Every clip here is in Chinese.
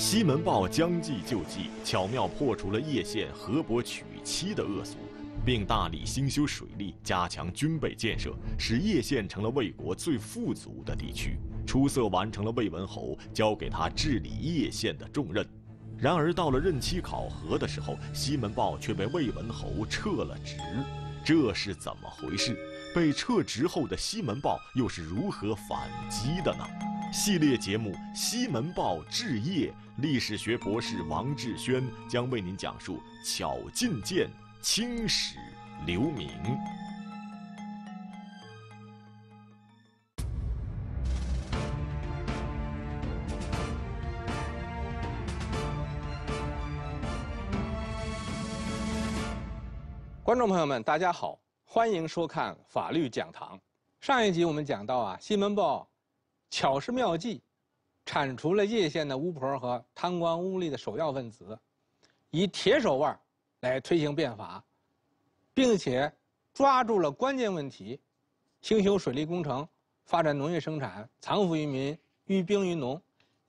西门豹将计就计，巧妙破除了叶县河伯娶妻的恶俗，并大力兴修水利，加强军备建设，使叶县成了魏国最富足的地区，出色完成了魏文侯交给他治理叶县的重任。然而到了任期考核的时候，西门豹却被魏文侯撤了职，这是怎么回事？被撤职后的西门豹又是如何反击的呢？系列节目《西门豹治邺》。历史学博士王志轩将为您讲述“巧进谏，清史留名”。观众朋友们，大家好，欢迎收看《法律讲堂》。上一集我们讲到啊，新闻报》巧施妙计。铲除了叶县的巫婆和贪官污吏的首要分子，以铁手腕来推行变法，并且抓住了关键问题，兴修水利工程，发展农业生产，藏富于民，寓兵于农。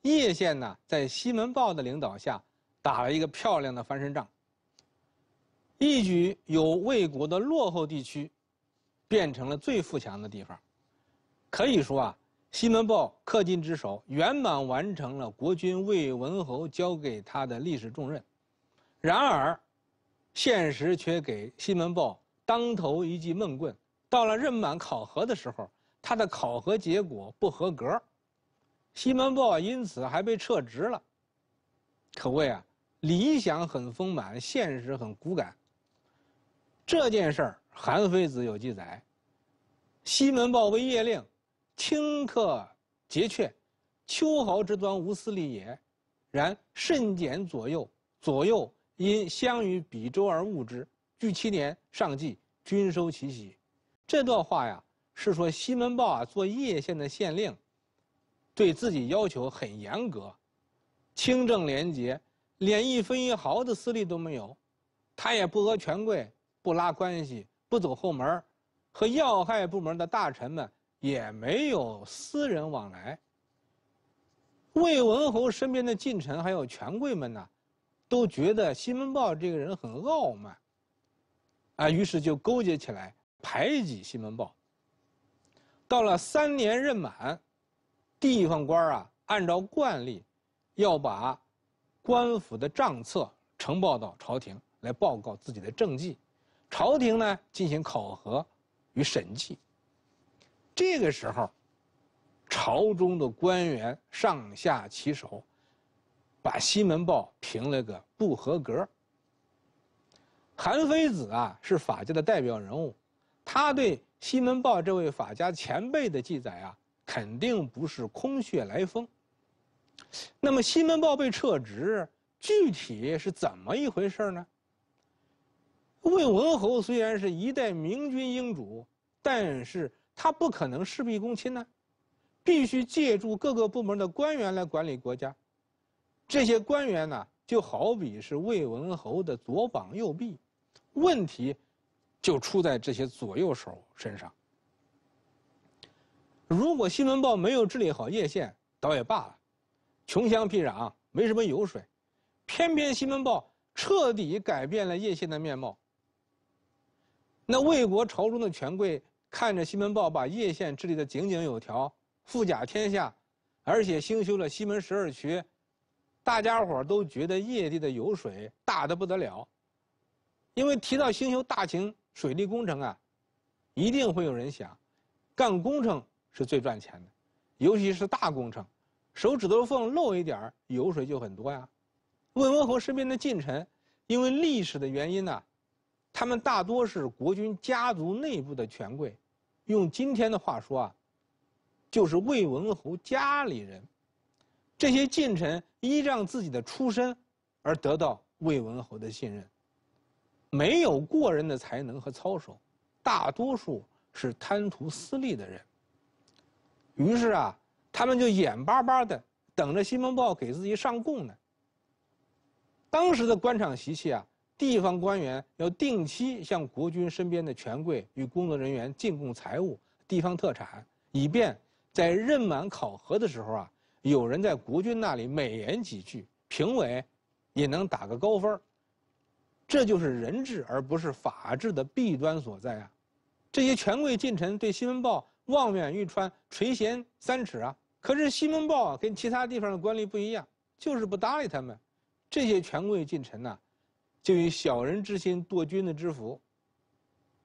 叶县呢，在西门豹的领导下，打了一个漂亮的翻身仗，一举由魏国的落后地区变成了最富强的地方。可以说啊。西门豹恪尽职守，圆满完成了国君魏文侯交给他的历史重任。然而，现实却给西门豹当头一记闷棍。到了任满考核的时候，他的考核结果不合格，西门豹因此还被撤职了。可谓啊，理想很丰满，现实很骨感。这件事儿，韩非子有记载：西门豹为夜令。顷刻节却，秋毫之端无私利也。然慎简左右，左右因相与比周而务之。据七年上计，均收其息。这段话呀，是说西门豹啊做叶县的县令，对自己要求很严格，清正廉洁，连一分一毫的私利都没有。他也不讹权贵不拉关系，不走后门和要害部门的大臣们。也没有私人往来。魏文侯身边的近臣还有权贵们呢，都觉得西门豹这个人很傲慢。啊，于是就勾结起来排挤西门豹。到了三年任满，地方官啊，按照惯例，要把官府的账册呈报到朝廷来报告自己的政绩，朝廷呢进行考核与审计。这个时候，朝中的官员上下其手，把西门豹评了个不合格。韩非子啊是法家的代表人物，他对西门豹这位法家前辈的记载啊，肯定不是空穴来风。那么西门豹被撤职，具体是怎么一回事呢？魏文侯虽然是一代明君英主，但是。他不可能事必躬亲呢，必须借助各个部门的官员来管理国家。这些官员呢，就好比是魏文侯的左膀右臂。问题就出在这些左右手身上。如果西门豹没有治理好叶县，倒也罢了，穷乡僻壤没什么油水。偏偏西门豹彻底改变了叶县的面貌。那魏国朝中的权贵。看着西门豹把叶县治理得井井有条，富甲天下，而且兴修了西门十二渠，大家伙都觉得叶地的油水大得不得了。因为提到兴修大型水利工程啊，一定会有人想，干工程是最赚钱的，尤其是大工程，手指头缝漏一点儿油水就很多呀。魏文侯身边的近臣，因为历史的原因呢，他们大多是国君家族内部的权贵。用今天的话说啊，就是魏文侯家里人，这些近臣依仗自己的出身，而得到魏文侯的信任，没有过人的才能和操守，大多数是贪图私利的人。于是啊，他们就眼巴巴的等着西门豹给自己上供呢。当时的官场习气啊。地方官员要定期向国君身边的权贵与工作人员进贡财物、地方特产，以便在任满考核的时候啊，有人在国君那里美言几句，评委也能打个高分。这就是人治而不是法治的弊端所在啊！这些权贵近臣对西门豹望远欲穿、垂涎三尺啊！可是西门豹跟其他地方的官吏不一样，就是不搭理他们。这些权贵近臣呐。就以小人之心度君子之腹，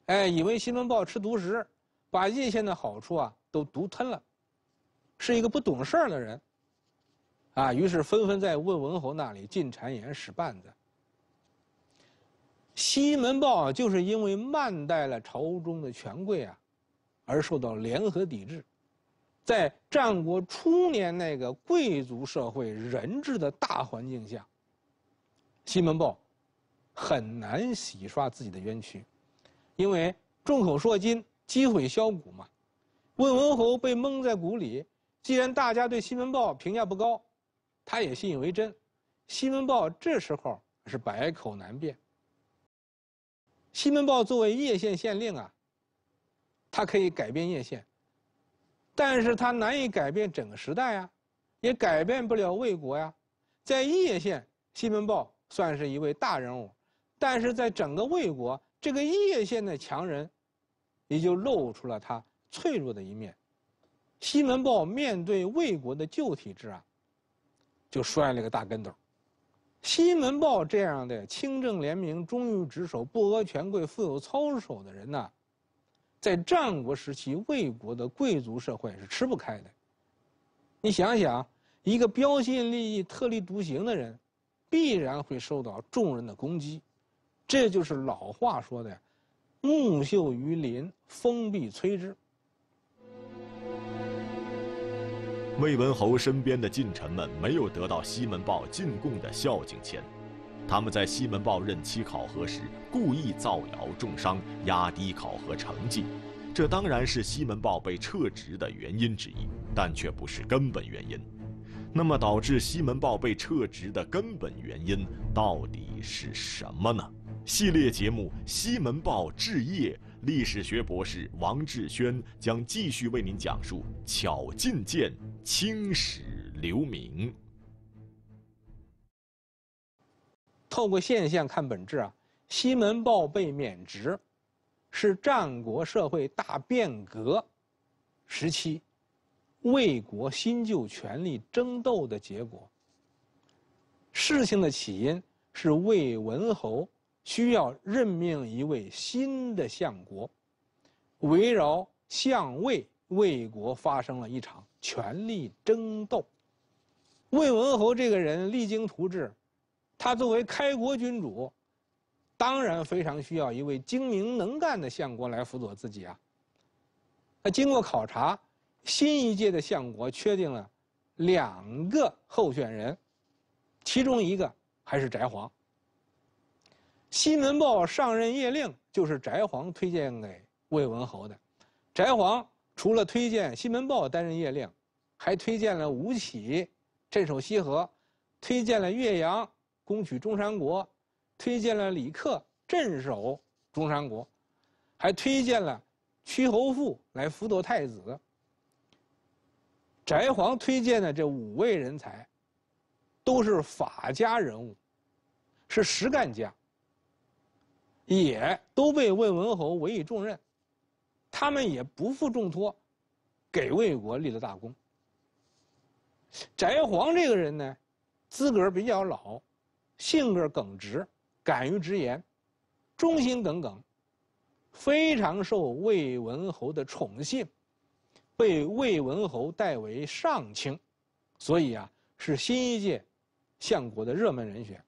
哎，以为西门豹吃独食，把叶县的好处啊都独吞了，是一个不懂事儿的人，啊，于是纷纷在魏文侯那里进谗言、使绊子。西门豹就是因为慢待了朝中的权贵啊，而受到联合抵制，在战国初年那个贵族社会人治的大环境下，西门豹。很难洗刷自己的冤屈，因为众口铄金，积毁销骨嘛。魏文侯被蒙在鼓里，既然大家对西门豹评价不高，他也信以为真。西门豹这时候是百口难辩。西门豹作为叶县县令啊，他可以改变叶县，但是他难以改变整个时代啊，也改变不了魏国呀。在叶县，西门豹算是一位大人物。但是在整个魏国，这个叶县的强人，也就露出了他脆弱的一面。西门豹面对魏国的旧体制啊，就摔了个大跟斗。西门豹这样的清正廉明、忠于职守、不阿权贵、富有操守的人呢，在战国时期魏国的贵族社会是吃不开的。你想想，一个标新立异、特立独行的人，必然会受到众人的攻击。这就是老话说的木秀于林，风必摧之。”魏文侯身边的近臣们没有得到西门豹进贡的孝敬钱，他们在西门豹任期考核时故意造谣重伤，压低考核成绩。这当然是西门豹被撤职的原因之一，但却不是根本原因。那么，导致西门豹被撤职的根本原因到底是什么呢？系列节目《西门豹治邺》，历史学博士王志轩将继续为您讲述“巧进谏，青史留名”。透过现象看本质啊，西门豹被免职，是战国社会大变革时期魏国新旧权力争斗的结果。事情的起因是魏文侯。需要任命一位新的相国，围绕相位，魏国发生了一场权力争斗。魏文侯这个人励精图治，他作为开国君主，当然非常需要一位精明能干的相国来辅佐自己啊。那经过考察，新一届的相国确定了两个候选人，其中一个还是翟璜。西门豹上任夜令，就是翟璜推荐给魏文侯的。翟璜除了推荐西门豹担任夜令，还推荐了吴起镇守西河，推荐了岳阳攻取中山国，推荐了李克镇守中山国，还推荐了屈侯父来辅佐太子。翟璜推荐的这五位人才，都是法家人物，是实干家。也都被魏文侯委以重任，他们也不负重托，给魏国立了大功。翟璜这个人呢，资格比较老，性格耿直，敢于直言，忠心耿耿，非常受魏文侯的宠信，被魏文侯代为上卿，所以啊，是新一届相国的热门人选。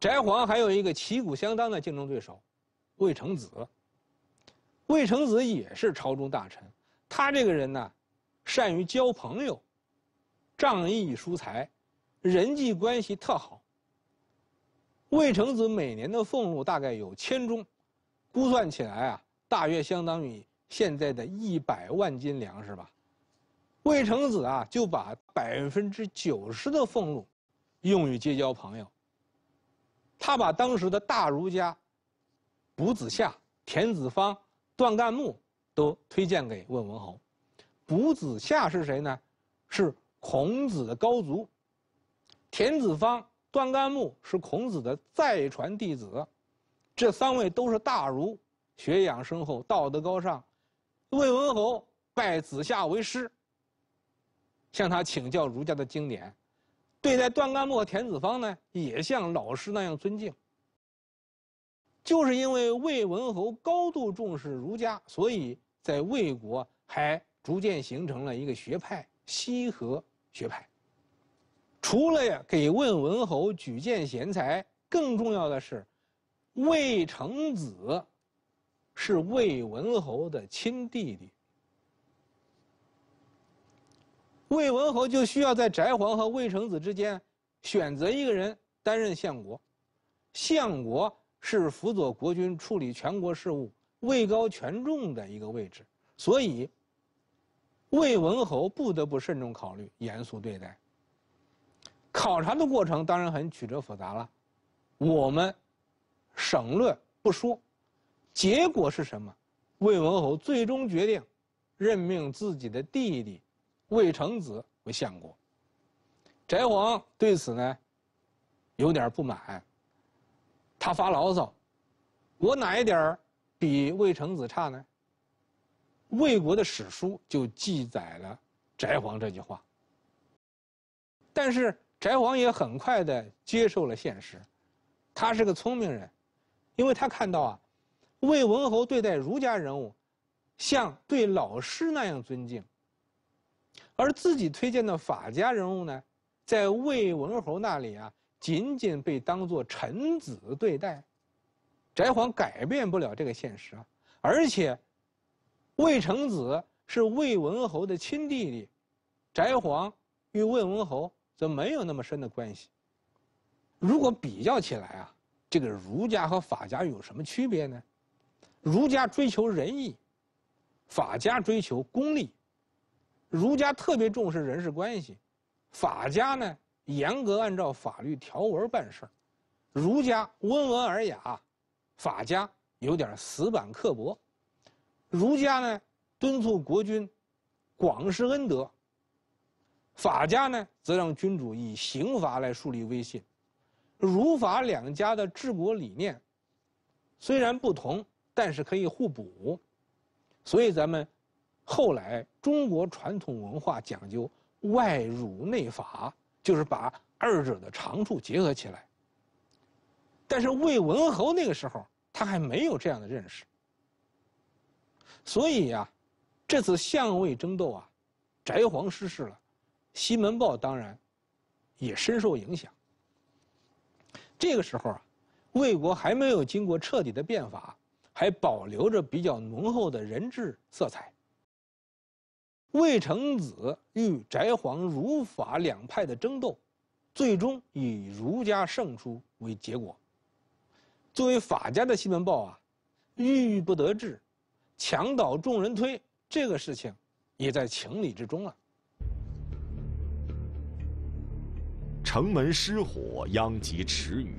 翟璜还有一个旗鼓相当的竞争对手，魏成子。魏成子也是朝中大臣，他这个人呢，善于交朋友，仗义疏财，人际关系特好。魏成子每年的俸禄大概有千钟，估算起来啊，大约相当于现在的一百万斤粮食吧。魏成子啊，就把百分之九十的俸禄用于结交朋友。他把当时的大儒家，卜子夏、田子方、段干木都推荐给魏文侯。卜子夏是谁呢？是孔子的高足。田子方、段干木是孔子的再传弟子，这三位都是大儒，学养深厚，道德高尚。魏文侯拜子夏为师，向他请教儒家的经典。对待段干木和田子方呢，也像老师那样尊敬。就是因为魏文侯高度重视儒家，所以在魏国还逐渐形成了一个学派——西河学派。除了呀给魏文侯举荐贤才，更重要的是，魏成子是魏文侯的亲弟弟。魏文侯就需要在翟璜和魏成子之间选择一个人担任相国。相国是辅佐国君处理全国事务、位高权重的一个位置，所以魏文侯不得不慎重考虑、严肃对待。考察的过程当然很曲折复杂了，我们省略不说。结果是什么？魏文侯最终决定任命自己的弟弟。魏成子为相国。翟璜对此呢，有点不满。他发牢骚：“我哪一点比魏成子差呢？”魏国的史书就记载了翟璜这句话。但是翟璜也很快的接受了现实，他是个聪明人，因为他看到啊，魏文侯对待儒家人物，像对老师那样尊敬。而自己推荐的法家人物呢，在魏文侯那里啊，仅仅被当作臣子对待。翟璜改变不了这个现实啊。而且，魏成子是魏文侯的亲弟弟，翟璜与魏文侯则没有那么深的关系。如果比较起来啊，这个儒家和法家有什么区别呢？儒家追求仁义，法家追求功利。儒家特别重视人事关系，法家呢严格按照法律条文办事儿。儒家温文尔雅，法家有点死板刻薄。儒家呢敦促国君广施恩德，法家呢则让君主以刑罚来树立威信。儒法两家的治国理念虽然不同，但是可以互补，所以咱们。后来，中国传统文化讲究外儒内法，就是把二者的长处结合起来。但是魏文侯那个时候，他还没有这样的认识，所以呀，这次相位争斗啊，翟璜失势了，西门豹当然也深受影响。这个时候啊，魏国还没有经过彻底的变法，还保留着比较浓厚的人治色彩。魏成子与翟煌儒法两派的争斗，最终以儒家胜出为结果。作为法家的西门豹啊，郁郁不得志，墙倒众人推，这个事情也在情理之中了。城门失火，殃及池鱼，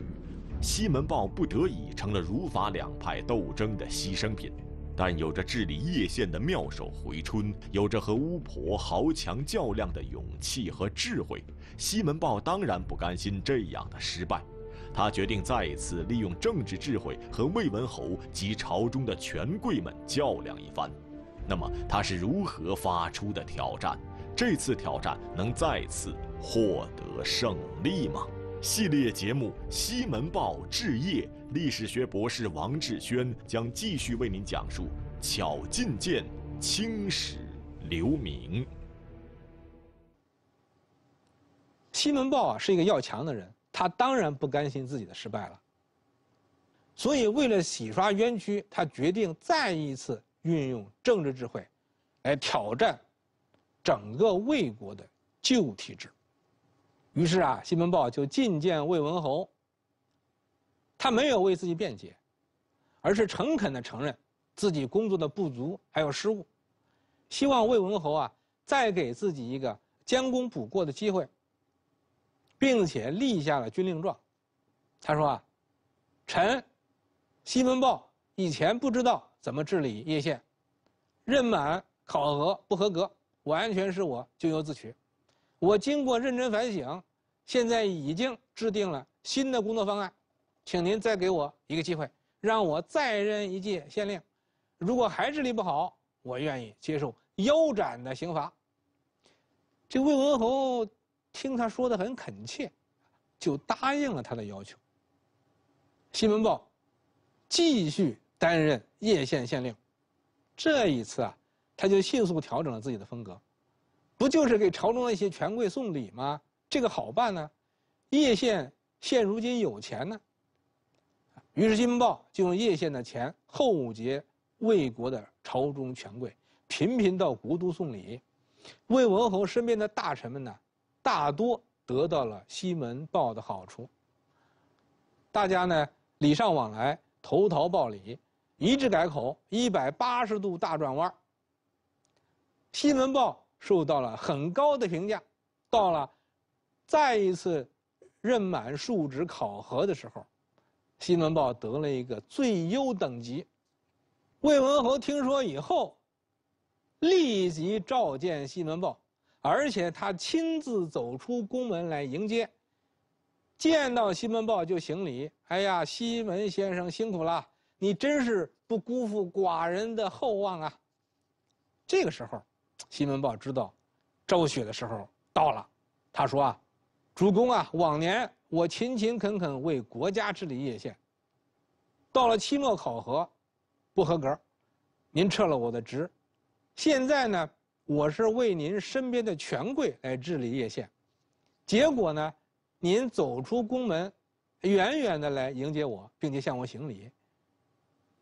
西门豹不得已成了儒法两派斗争的牺牲品。但有着治理叶县的妙手回春，有着和巫婆豪强较量的勇气和智慧，西门豹当然不甘心这样的失败，他决定再次利用政治智慧和魏文侯及朝中的权贵们较量一番。那么他是如何发出的挑战？这次挑战能再次获得胜利吗？系列节目《西门豹治邺》。历史学博士王志轩将继续为您讲述“巧进谏，青史留名”。西门豹啊是一个要强的人，他当然不甘心自己的失败了。所以为了洗刷冤屈，他决定再一次运用政治智慧，来挑战整个魏国的旧体制。于是啊，西门豹就觐见魏文侯。他没有为自己辩解，而是诚恳地承认自己工作的不足还有失误，希望魏文侯啊再给自己一个将功补过的机会，并且立下了军令状。他说啊，臣西门豹以前不知道怎么治理邺县，任满考核不合格，完全是我咎由自取。我经过认真反省，现在已经制定了新的工作方案。请您再给我一个机会，让我再任一届县令。如果还治理不好，我愿意接受腰斩的刑罚。这魏文侯听他说的很恳切，就答应了他的要求。西门豹继续担任叶县县令，这一次啊，他就迅速调整了自己的风格。不就是给朝中那些权贵送礼吗？这个好办呢。叶县现如今有钱呢。于是西门豹就用叶县的钱厚结魏国的朝中权贵，频频到国都送礼。魏文侯身边的大臣们呢，大多得到了西门豹的好处。大家呢礼尚往来，投桃报李，一致改口，一百八十度大转弯。西门豹受到了很高的评价，到了再一次任满述职考核的时候。西门豹得了一个最优等级，魏文侯听说以后，立即召见西门豹，而且他亲自走出宫门来迎接，见到西门豹就行礼。哎呀，西门先生辛苦了，你真是不辜负寡人的厚望啊！这个时候，西门豹知道，昭雪的时候到了，他说：“啊，主公啊，往年。”我勤勤恳恳为国家治理叶县，到了期末考核，不合格，您撤了我的职。现在呢，我是为您身边的权贵来治理叶县，结果呢，您走出宫门，远远的来迎接我，并且向我行礼。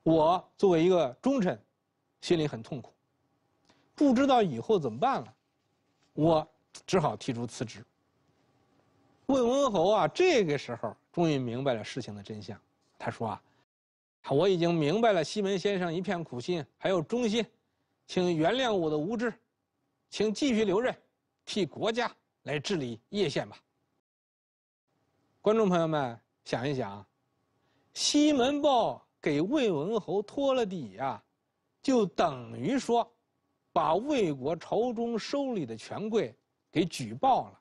我作为一个忠臣，心里很痛苦，不知道以后怎么办了，我只好提出辞职。魏文侯啊，这个时候终于明白了事情的真相。他说啊：“我已经明白了西门先生一片苦心还有忠心，请原谅我的无知，请继续留任，替国家来治理叶县吧。”观众朋友们想一想，西门豹给魏文侯托了底啊，就等于说，把魏国朝中收礼的权贵给举报了。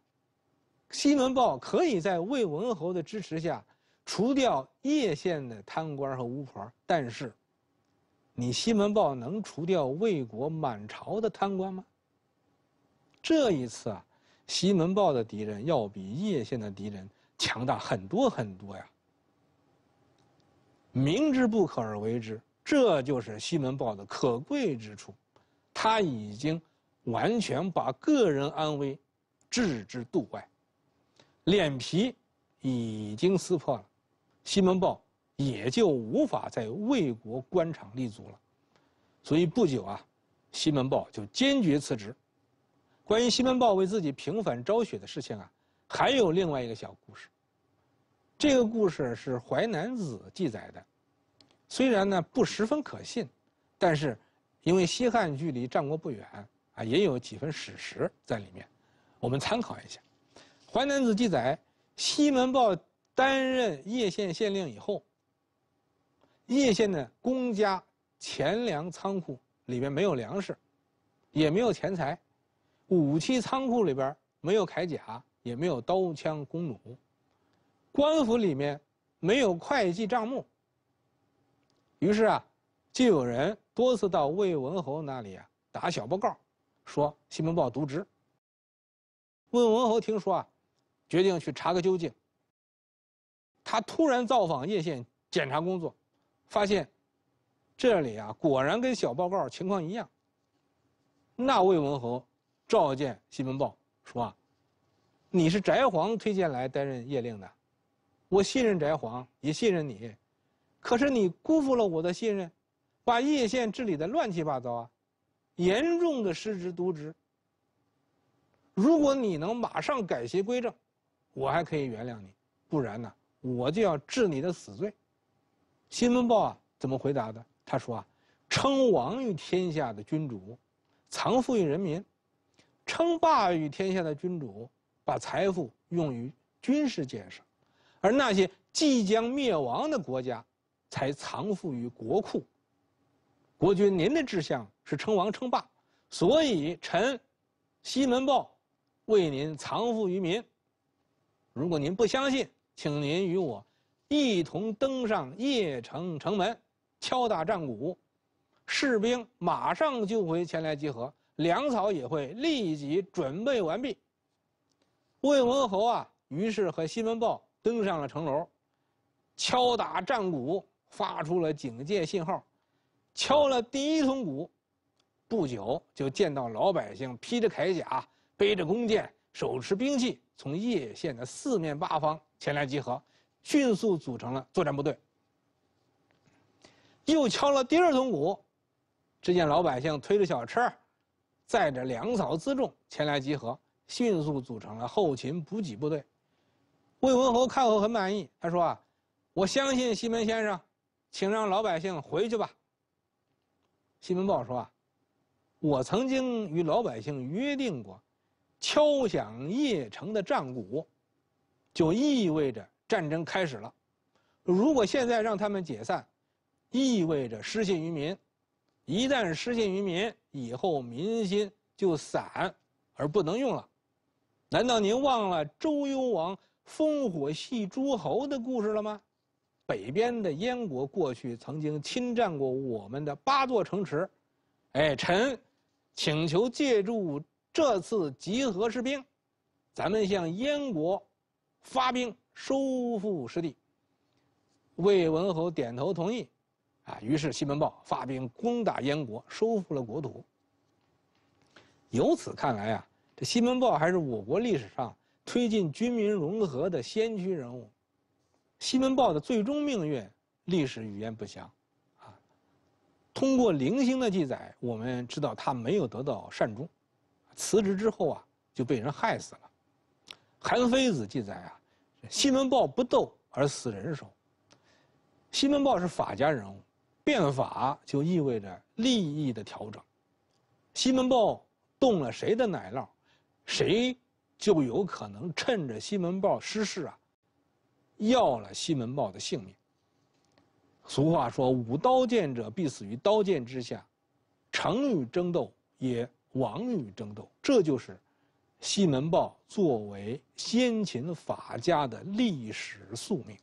西门豹可以在魏文侯的支持下除掉叶县的贪官和巫婆，但是，你西门豹能除掉魏国满朝的贪官吗？这一次啊，西门豹的敌人要比叶县的敌人强大很多很多呀。明知不可而为之，这就是西门豹的可贵之处。他已经完全把个人安危置之度外。脸皮已经撕破了，西门豹也就无法在魏国官场立足了，所以不久啊，西门豹就坚决辞职。关于西门豹为自己平反昭雪的事情啊，还有另外一个小故事。这个故事是《淮南子》记载的，虽然呢不十分可信，但是因为西汉距离战国不远啊，也有几分史实在里面，我们参考一下。《淮南子》记载，西门豹担任叶县县令以后，叶县的公家钱粮仓库里边没有粮食，也没有钱财，武器仓库里边没有铠甲，也没有刀枪弓弩，官府里面没有会计账目。于是啊，就有人多次到魏文侯那里啊打小报告，说西门豹渎职。魏文侯听说啊。决定去查个究竟。他突然造访叶县检查工作，发现这里啊，果然跟小报告情况一样。那魏文侯召见西门豹说：“啊，你是翟黄推荐来担任叶令的，我信任翟黄，也信任你，可是你辜负了我的信任，把叶县治理的乱七八糟啊，严重的失职渎职。如果你能马上改邪归正。”我还可以原谅你，不然呢，我就要治你的死罪。西门豹啊，怎么回答的？他说啊，称王于天下的君主，藏富于人民；称霸于天下的君主，把财富用于军事建设，而那些即将灭亡的国家，才藏富于国库。国君，您的志向是称王称霸，所以臣西门豹为您藏富于民。如果您不相信，请您与我一同登上邺城城门，敲打战鼓，士兵马上就会前来集合，粮草也会立即准备完毕。魏文侯啊，于是和西门豹登上了城楼，敲打战鼓，发出了警戒信号，敲了第一通鼓，不久就见到老百姓披着铠甲，背着弓箭。手持兵器，从叶县的四面八方前来集合，迅速组成了作战部队。又敲了第二通鼓，只见老百姓推着小车，载着粮草辎重前来集合，迅速组成了后勤补给部队。魏文侯看后很满意，他说：“啊，我相信西门先生，请让老百姓回去吧。”西门豹说：“啊，我曾经与老百姓约定过。”敲响邺城的战鼓，就意味着战争开始了。如果现在让他们解散，意味着失信于民。一旦失信于民，以后民心就散而不能用了。难道您忘了周幽王烽火戏诸侯的故事了吗？北边的燕国过去曾经侵占过我们的八座城池，哎，臣请求借助。这次集合士兵，咱们向燕国发兵收复失地。魏文侯点头同意，啊，于是西门豹发兵攻打燕国，收复了国土。由此看来啊，这西门豹还是我国历史上推进军民融合的先驱人物。西门豹的最终命运，历史语言不详，啊，通过零星的记载，我们知道他没有得到善终。辞职之后啊，就被人害死了。韩非子记载啊，西门豹不斗而死人手。西门豹是法家人物，变法就意味着利益的调整。西门豹动了谁的奶酪，谁就有可能趁着西门豹失势啊，要了西门豹的性命。俗话说，舞刀剑者必死于刀剑之下，成与争斗也。王与争斗，这就是西门豹作为先秦法家的历史宿命。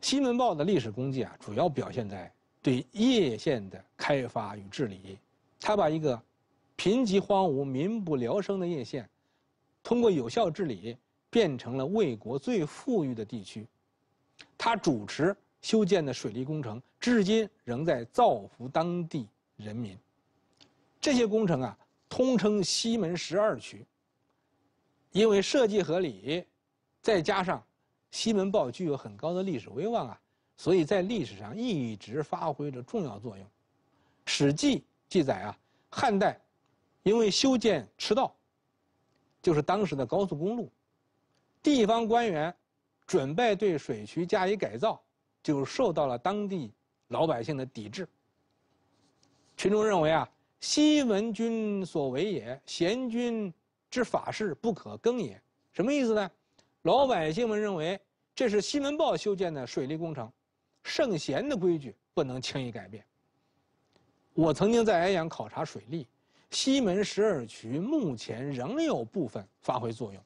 西门豹的历史功绩啊，主要表现在对叶县的开发与治理。他把一个贫瘠荒芜、民不聊生的叶县，通过有效治理，变成了魏国最富裕的地区。他主持。修建的水利工程至今仍在造福当地人民。这些工程啊，通称西门十二渠。因为设计合理，再加上西门豹具有很高的历史威望啊，所以在历史上一直发挥着重要作用。《史记》记载啊，汉代因为修建赤道，就是当时的高速公路，地方官员准备对水渠加以改造。就受到了当地老百姓的抵制。群众认为啊，西门君所为也，贤君之法事不可更也。什么意思呢？老百姓们认为这是西门豹修建的水利工程，圣贤的规矩不能轻易改变。我曾经在安阳考察水利，西门十二渠目前仍有部分发挥作用，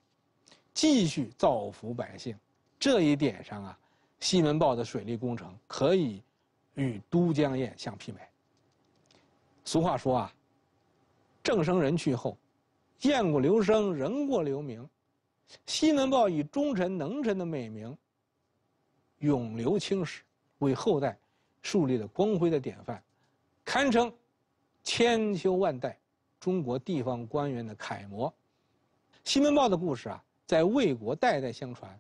继续造福百姓。这一点上啊。西门豹的水利工程可以与都江堰相媲美。俗话说啊，“政生人去后，雁过留声，人过留名。”西门豹以忠臣能臣的美名，永留青史，为后代树立了光辉的典范，堪称千秋万代中国地方官员的楷模。西门豹的故事啊，在魏国代代相传，《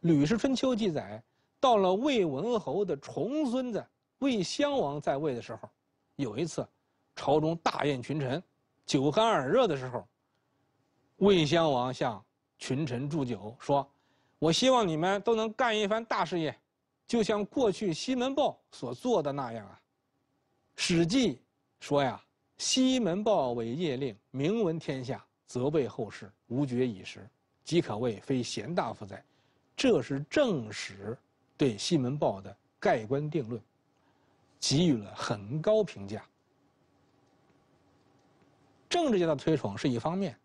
吕氏春秋》记载。到了魏文侯的重孙子魏襄王在位的时候，有一次，朝中大宴群臣，酒酣耳热的时候，魏襄王向群臣祝酒说：“我希望你们都能干一番大事业，就像过去西门豹所做的那样啊。”《史记》说呀：“西门豹为业令，名闻天下，责备后世无绝已时，即可谓非贤大夫哉。”这是正史。对西门豹的盖棺定论，给予了很高评价。政治家的推崇是一方面，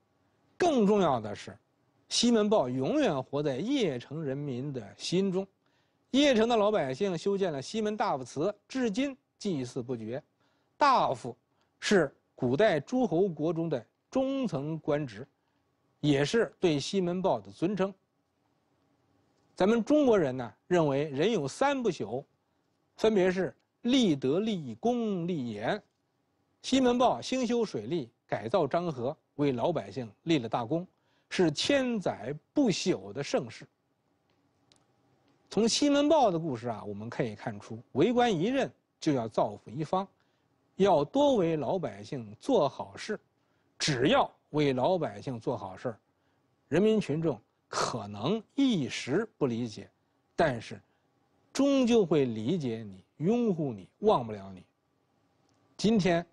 更重要的是，西门豹永远活在邺城人民的心中。邺城的老百姓修建了西门大夫祠，至今祭祀不绝。大夫是古代诸侯国中的中层官职，也是对西门豹的尊称。咱们中国人呢，认为人有三不朽，分别是立德、立功、立言。西门豹兴修水利，改造漳河，为老百姓立了大功，是千载不朽的盛世。从西门豹的故事啊，我们可以看出，为官一任就要造福一方，要多为老百姓做好事。只要为老百姓做好事人民群众。可能一时不理解，但是终究会理解你、拥护你、忘不了你。今天，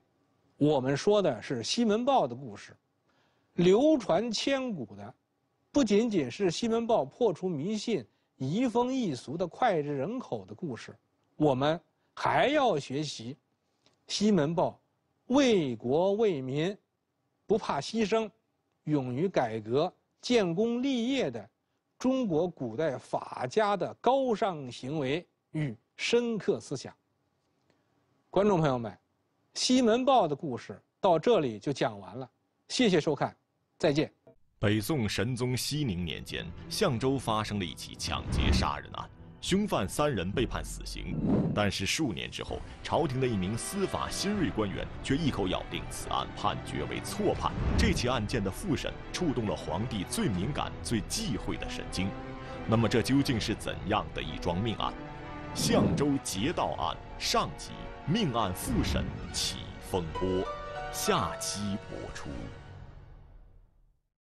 我们说的是西门豹的故事，流传千古的不仅仅是西门豹破除迷信、移风易俗的脍炙人口的故事，我们还要学习西门豹为国为民、不怕牺牲、勇于改革。建功立业的中国古代法家的高尚行为与深刻思想。观众朋友们，西门豹的故事到这里就讲完了，谢谢收看，再见。北宋神宗熙宁年间，象州发生了一起抢劫杀人案。凶犯三人被判死刑，但是数年之后，朝廷的一名司法新锐官员却一口咬定此案判决为错判。这起案件的复审触动了皇帝最敏感、最忌讳的神经。那么，这究竟是怎样的一桩命案？相州劫道案上集命案复审起风波，下期播出。